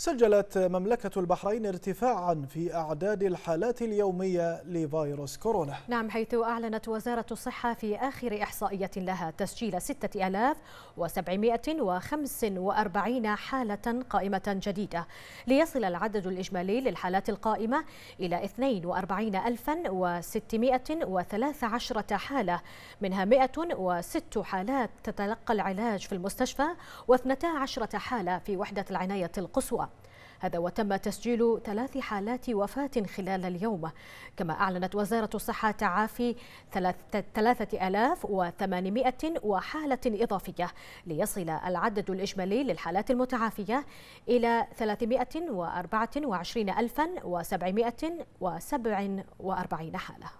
سجلت مملكة البحرين ارتفاعا في أعداد الحالات اليومية لفيروس كورونا نعم حيث أعلنت وزارة الصحة في آخر إحصائية لها تسجيل 6745 حالة قائمة جديدة ليصل العدد الإجمالي للحالات القائمة إلى 42613 حالة منها 106 حالات تتلقى العلاج في المستشفى و12 حالة في وحدة العناية القصوى هذا وتم تسجيل ثلاث حالات وفاة خلال اليوم كما أعلنت وزارة الصحة تعافي 3800 وحالة إضافية ليصل العدد الإجمالي للحالات المتعافية إلى 324747 الفا حالة